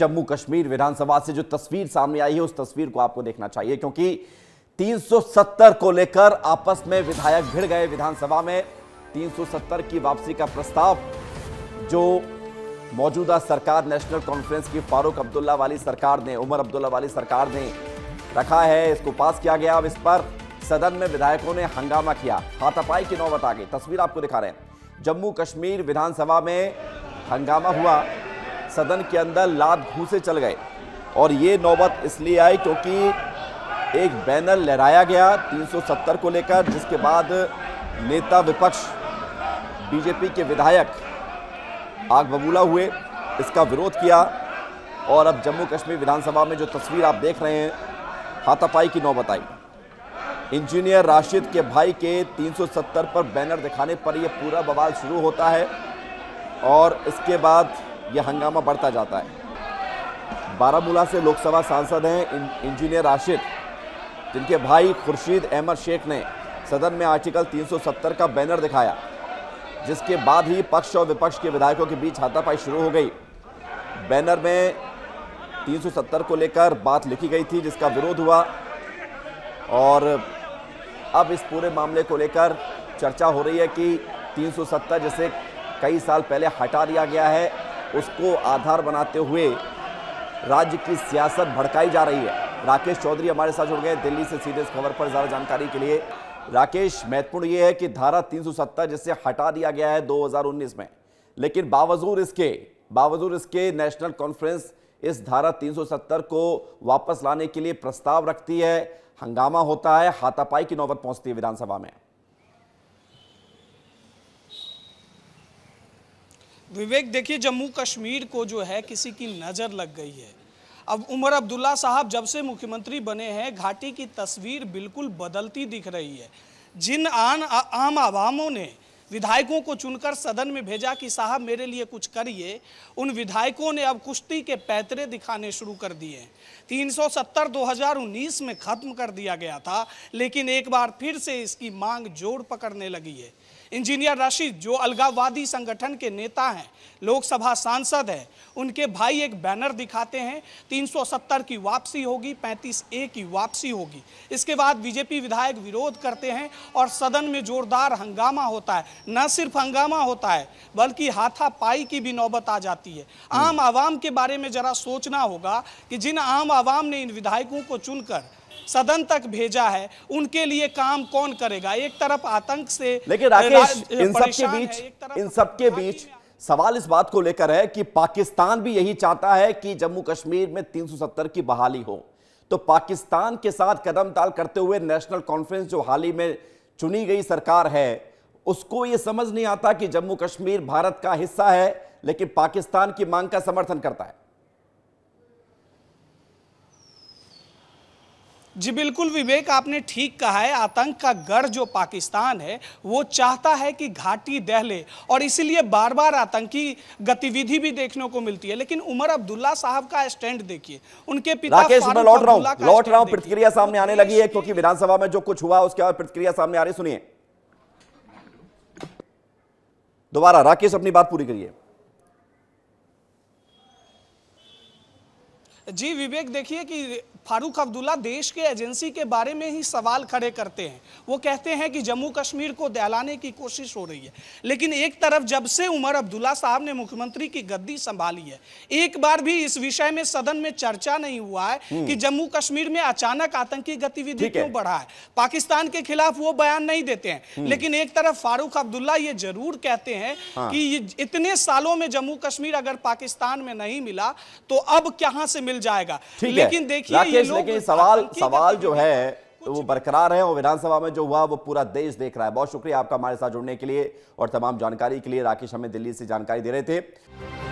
जम्मू कश्मीर विधानसभा से जो तस्वीर सामने आई है उस तस्वीर को आपको देखना चाहिए क्योंकि 370 को लेकर आपस में विधायक भिड़ गए विधानसभा में 370 की वापसी का प्रस्ताव जो मौजूदा सरकार नेशनल कॉन्फ्रेंस की फारूक अब्दुल्ला वाली सरकार ने उमर अब्दुल्ला वाली सरकार ने रखा है इसको पास किया गया अब इस पर सदन में विधायकों ने हंगामा किया हाथापाई की नौबत आ गई तस्वीर आपको दिखा रहे हैं जम्मू कश्मीर विधानसभा में हंगामा हुआ सदन के अंदर लात घूसे चल गए और ये नौबत इसलिए आई क्योंकि एक बैनर लहराया गया 370 को लेकर जिसके बाद नेता विपक्ष बीजेपी के विधायक आग बबूला हुए इसका विरोध किया और अब जम्मू कश्मीर विधानसभा में जो तस्वीर आप देख रहे हैं हाथापाई की नौबत आई इंजीनियर राशिद के भाई के 370 पर बैनर दिखाने पर यह पूरा बवाल शुरू होता है और इसके बाद यह हंगामा बढ़ता जाता है बारामूला से लोकसभा सांसद हैं इंजीनियर राशिद जिनके भाई खुर्शीद अहमद शेख ने सदन में आर्टिकल 370 का बैनर दिखाया जिसके बाद ही पक्ष और विपक्ष के विधायकों के बीच हाथापाई शुरू हो गई बैनर में 370 को लेकर बात लिखी गई थी जिसका विरोध हुआ और अब इस पूरे मामले को लेकर चर्चा हो रही है कि 370 जिसे कई साल पहले हटा दिया गया है उसको आधार बनाते हुए राज्य की सियासत भड़काई जा रही है राकेश चौधरी हमारे साथ जुड़ गए दिल्ली से सीधे इस खबर पर ज़्यादा जानकारी के लिए राकेश महत्वपूर्ण ये है कि धारा 370 जिसे हटा दिया गया है 2019 में लेकिन बावजूद इसके बावजूद इसके नेशनल कॉन्फ्रेंस इस धारा 370 को वापस लाने के लिए प्रस्ताव रखती है हंगामा होता है हाथापाई की नौबत पहुंचती है विधानसभा में विवेक देखिए जम्मू कश्मीर को जो है किसी की नज़र लग गई है अब उमर अब्दुल्ला साहब जब से मुख्यमंत्री बने हैं घाटी की तस्वीर बिल्कुल बदलती दिख रही है जिन आन आ, आम आवामों ने विधायकों को चुनकर सदन में भेजा कि साहब मेरे लिए कुछ करिए उन विधायकों ने अब कुश्ती के पैतरे दिखाने शुरू कर दिए हैं 370 2019 में खत्म कर दिया गया था लेकिन एक बार फिर से इसकी मांग जोड़ पकड़ने लगी है इंजीनियर रशीद जो अलगावादी संगठन के नेता हैं लोकसभा सांसद हैं उनके भाई एक बैनर दिखाते हैं 370 की वापसी होगी 35 ए की वापसी होगी इसके बाद बीजेपी विधायक विरोध करते हैं और सदन में जोरदार हंगामा होता है न सिर्फ हंगामा होता है बल्कि हाथापाई की भी नौबत आ जाती है आम आवाम के बारे में जरा सोचना होगा कि जिन आम आवाम ने इन विधायकों को चुनकर सदन तक भेजा है उनके लिए काम कौन करेगा एक तरफ आतंक से लेकिन राकेश इन के बीच इन के बीच सवाल इस बात को लेकर है कि पाकिस्तान भी यही चाहता है कि जम्मू कश्मीर में 370 की बहाली हो तो पाकिस्तान के साथ कदम ताल करते हुए नेशनल कॉन्फ्रेंस जो हाल ही में चुनी गई सरकार है उसको ये समझ नहीं आता कि जम्मू कश्मीर भारत का हिस्सा है लेकिन पाकिस्तान की मांग का समर्थन करता है जी बिल्कुल विवेक आपने ठीक कहा है आतंक का गढ़ जो पाकिस्तान है वो चाहता है कि घाटी दहले और इसीलिए बार बार आतंकी गतिविधि भी देखने को मिलती है लेकिन उमर अब्दुल्ला साहब का स्टैंड देखिए उनके पिता मैं लौट रहा हूँ लौट रहा हूँ प्रतिक्रिया सामने आने लगी है क्योंकि विधानसभा में जो कुछ हुआ उसके बाद प्रतिक्रिया सामने आ रही सुनिए दोबारा राकेश अपनी बात पूरी करिए जी विवेक देखिए कि फारूक अब्दुल्ला देश के एजेंसी के बारे में ही सवाल खड़े करते हैं वो कहते हैं कि जम्मू कश्मीर को दहलाने की कोशिश हो रही है लेकिन एक तरफ जब से उमर अब्दुल्ला साहब ने मुख्यमंत्री की गद्दी संभाली है एक बार भी इस विषय में सदन में चर्चा नहीं हुआ है हम्म। कि जम्मू कश्मीर में अचानक आतंकी गतिविधि क्यों बढ़ा है पाकिस्तान के खिलाफ वो बयान नहीं देते हैं हम्म। लेकिन एक तरफ फारूक अब्दुल्ला ये जरूर कहते हैं हाँ। कि इतने सालों में जम्मू कश्मीर अगर पाकिस्तान में नहीं मिला तो अब कहां से मिल जाएगा लेकिन देखिए लेकिन सवाल सवाल जो है वो बरकरार है और विधानसभा में जो हुआ वो पूरा देश देख रहा है बहुत शुक्रिया आपका हमारे साथ जुड़ने के लिए और तमाम जानकारी के लिए राकेश हमें दिल्ली से जानकारी दे रहे थे